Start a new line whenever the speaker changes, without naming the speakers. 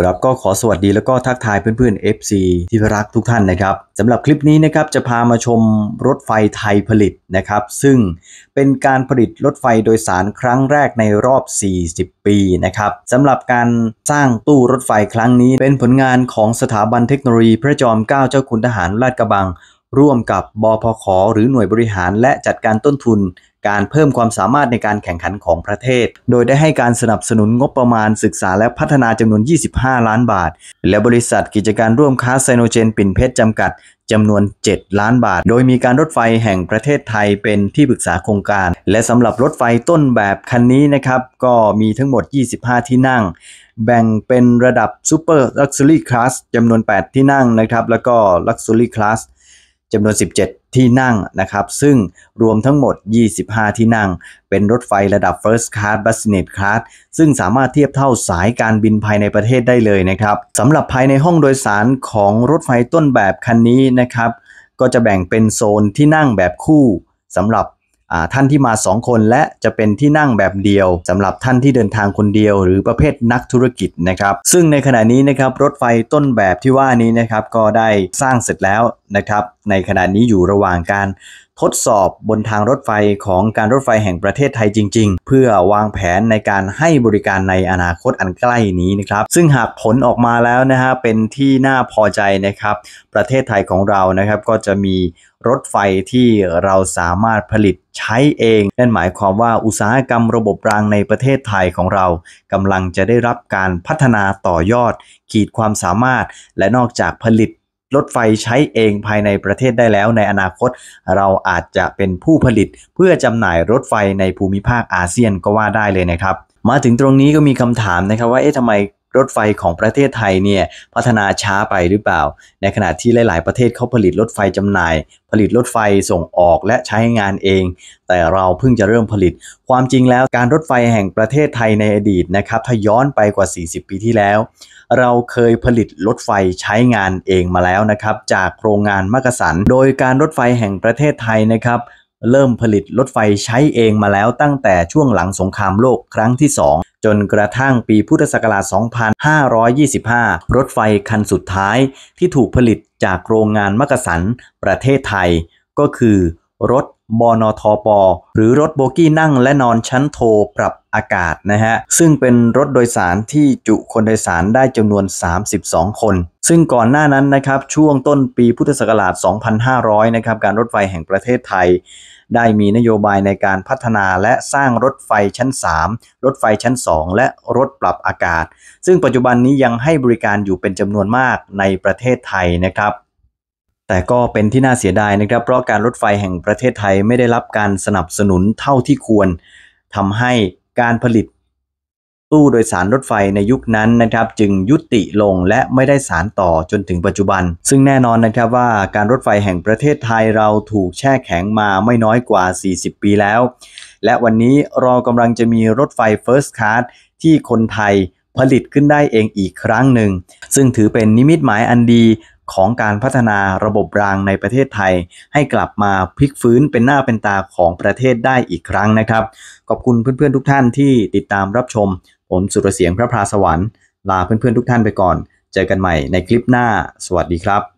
ครับก็ขอสวัสดีแล้วก็ทักทายเพื่อนๆ FC ที่รักทุกท่านนะครับสำหรับคลิปนี้นะครับจะพามาชมรถไฟไทยผลิตนะครับ ซึ่งเป็นการผลิตรถไฟโดยสารครั้งแรกในรอบ 40 ปีนะครับสำหรับการสร้างตู้รถไฟครั้งนี้เป็นผลงานของสถาบันเทคโนโลยีพระจอมเกล้าเจ้าคุณทหารราชกระบัง ร่วมกับบพขหรือหน่วยบริหารและจัดการต้นทุนการเพิ่มความสามารถในการแข่งขันของประเทศ โดยได้ให้การสนับสนุนงบประมาณศึกษาและพัฒนาจำนวน 25 ล้านบาท และบริษัทกิจการร่วมค้าไซโนเจนปิ่นเพชรจำกัด จำนวน 7 ล้านบาท โดยมีการรถไฟแห่งประเทศไทยเป็นที่ปรึกษาโครงการ และสำหรับรถไฟต้นแบบคันนี้นะครับ ก็มีทั้งหมด 25 ที่นั่ง แบ่งเป็นระดับซ u ร์ลักซ์ลี่คลาสจำนวน 8 ที่นั่งนะครับ แล้วก็ลักซ์ลี่คลาสจำนวน 17 ที่นั่งนะครับ ซึ่งรวมทั้งหมด 25 ที่นั่ง เป็นรถไฟระดับ First Class Business Class ซึ่งสามารถเทียบเท่าสายการบินภายในประเทศได้เลยนะครับ สำหรับภายในห้องโดยสารของรถไฟต้นแบบคันนี้นะครับ ก็จะแบ่งเป็นโซนที่นั่งแบบคู่สำหรับท่านที่มา 2 คนและจะเป็นที่นั่งแบบเดียวสำหรับท่านที่เดินทางคนเดียว หรือประเภทนักธุรกิจนะครับ ซึ่งในขณะนี้นะครับรถไฟต้นแบบที่ว่านี้นะครับก็ได้สร้างเสร็จแล้วนะครับในขณะนี้อยู่ระหว่างการทดสอบบนทางรถไฟของการรถไฟแห่งประเทศไทยจริงๆ เพื่อวางแผนในการให้บริการในอนาคตอันใกล้นี้นะครับซึ่งหากผลออกมาแล้วนะฮะเป็นที่น่าพอใจนะครับ ประเทศไทยของเรานะครับก็จะมีรถไฟที่เราสามารถผลิตใช้เองนั่นหมายความว่าอุตสาหกรรมระบบรางในประเทศไทยของเรากำลังจะได้รับการพัฒนาต่อยอด ขีดความสามารถและนอกจากผลิตรถไฟใช้เองภายในประเทศได้แล้วในอนาคตเราอาจจะเป็นผู้ผลิตเพื่อจำหน่ายรถไฟในภูมิภาคอาเซียนก็ว่าได้เลยนะครับ มาถึงตรงนี้ก็มีคำถามนะครับว่าเอ๊ะทำไมรถไฟของประเทศไทยเนี่ยพัฒนาช้าไปหรือเปล่า ในขณะที่หลาย ๆประเทศเขาผลิตรถไฟจำหน่าย ผลิตรถไฟส่งออกและใช้งานเอง แต่เราเพิ่งจะเริ่มผลิต ความจริงแล้วการรถไฟแห่งประเทศไทยในอดีตนะครับ ถ้าย้อนไปกว่า 40 ปีที่แล้ว เราเคยผลิตรถไฟใช้งานเองมาแล้วนะครับ จากโรงงานมักกะสันโดยการรถไฟแห่งประเทศไทยนะครับเริ่มผลิตรถไฟใช้เองมาแล้วตั้งแต่ช่วงหลังสงครามโลกครั้งที่ 2 จนกระทั่งปีพุทธศักราช 2525 รถไฟคันสุดท้ายที่ถูกผลิตจากโรงงานมักสันประเทศไทย ก็คือรถบนทปหรือรถโบกี้นั่งและนอนชั้นโทรปรับอากาศนะฮะซึ่งเป็นรถโดยสารที่จุคนโดยสารได้จำนวน 32 คน ซึ่งก่อนหน้านั้นนะครับช่วงต้นปีพุทธศักราช 2500นะครับการรถไฟแห่งประเทศไทยได้มีนโยบายในการพัฒนาและสร้างรถไฟชั้น 3 รถไฟชั้น 2 และรถปรับอากาศ ซึ่งปัจจุบันนี้ยังให้บริการอยู่เป็นจำนวนมากในประเทศไทยนะครับ แต่ก็เป็นที่น่าเสียดายนะครับ เพราะการรถไฟแห่งประเทศไทย ไม่ได้รับการสนับสนุนเท่าที่ควร ทำให้การผลิตตู้โดยสารรถไฟในยุคนั้นนะครับ จึงยุติลงและไม่ได้สารต่อจนถึงปัจจุบัน ซึ่งแน่นอนนะครับว่าการรถไฟแห่งประเทศไทยเราถูกแช่แข็งมาไม่น้อยกว่า 40 ปีแล้ว และวันนี้เรากำลังจะมีรถไฟ First Class ที่คนไทยผลิตขึ้นได้เองอีกครั้งหนึ่ง ซึ่งถือเป็นนิมิตหมายอันดีของการพัฒนาระบบรางในประเทศไทยให้กลับมาพลิกฟื้นเป็นหน้าเป็นตาของประเทศได้อีกครั้งนะครับ ขอบคุณเพื่อนๆทุกท่านที่ติดตามรับชม ผมสุรเสียงพระพราสวรรค์ลาเพื่อนๆทุกท่านไปก่อน เจอกันใหม่ในคลิปหน้า สวัสดีครับ